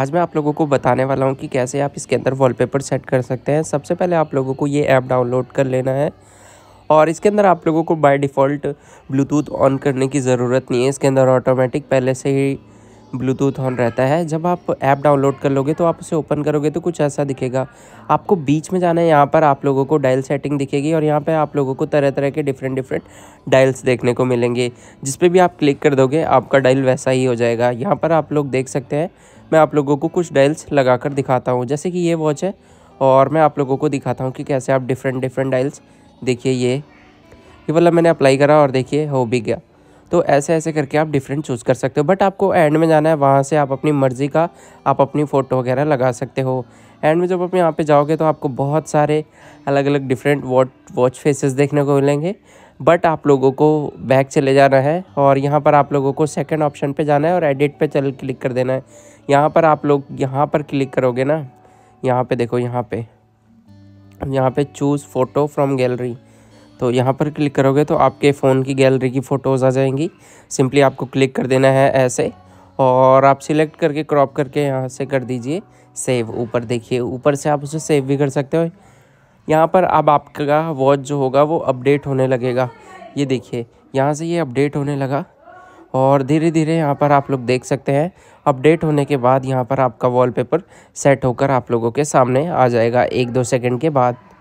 आज मैं आप लोगों को बताने वाला हूँ कि कैसे आप इसके अंदर वॉलपेपर सेट कर सकते हैं सबसे पहले आप लोगों को ये ऐप डाउनलोड कर लेना है और इसके अंदर आप लोगों को बाय डिफ़ॉल्ट ब्लूटूथ ऑन करने की ज़रूरत नहीं है इसके अंदर ऑटोमेटिक पहले से ही ब्लूटूथ ऑन रहता है जब आप ऐप डाउनलोड कर लोगे तो आप उसे ओपन करोगे तो कुछ ऐसा दिखेगा आपको बीच में जाना है यहाँ पर आप लोगों को डायल सेटिंग दिखेगी और यहाँ पर आप लोगों को तरह तरह के डिफरेंट डिफरेंट डायल्स देखने को मिलेंगे जिस पर भी आप क्लिक कर दोगे आपका डायल वैसा ही हो जाएगा यहाँ पर आप लोग देख सकते हैं मैं आप लोगों को कुछ डायल्स लगा कर दिखाता हूँ जैसे कि ये वॉच है और मैं आप लोगों को दिखाता हूँ कि कैसे आप डिफरेंट डिफरेंट डायल्स देखिए ये ये वाला मैंने अप्लाई करा और देखिए हो भी गया तो ऐसे ऐसे करके आप डिफरेंट चूज़ कर सकते हो बट आपको एंड में जाना है वहाँ से आप अपनी मर्ज़ी का आप अपनी फ़ोटो वगैरह लगा सकते हो एंड में जब आप यहाँ पे जाओगे तो आपको बहुत सारे अलग अलग डिफरेंट वॉट वॉच फेसेस देखने को मिलेंगे बट आप लोगों को बैक चले जाना है और यहाँ पर आप लोगों को सेकंड ऑप्शन पे जाना है और एडिट पे चल क्लिक कर देना है यहाँ पर आप लोग यहाँ पर क्लिक करोगे ना यहाँ पे देखो यहाँ पे यहाँ पे चूज़ फ़ोटो फ्रॉम गैलरी तो यहाँ पर क्लिक करोगे तो आपके फ़ोन की गैलरी की फ़ोटोज़ आ जाएंगी सिंपली आपको क्लिक कर देना है ऐसे और आप सिलेक्ट करके क्रॉप करके यहाँ से कर दीजिए सेव ऊपर देखिए ऊपर से आप उसे सेव भी कर सकते हो यहाँ पर अब आपका वॉच जो होगा वो अपडेट होने लगेगा ये देखिए यहाँ से ये अपडेट होने लगा और धीरे धीरे यहाँ पर आप लोग देख सकते हैं अपडेट होने के बाद यहाँ पर आपका वॉलपेपर सेट होकर आप लोगों के सामने आ जाएगा एक दो सेकंड के बाद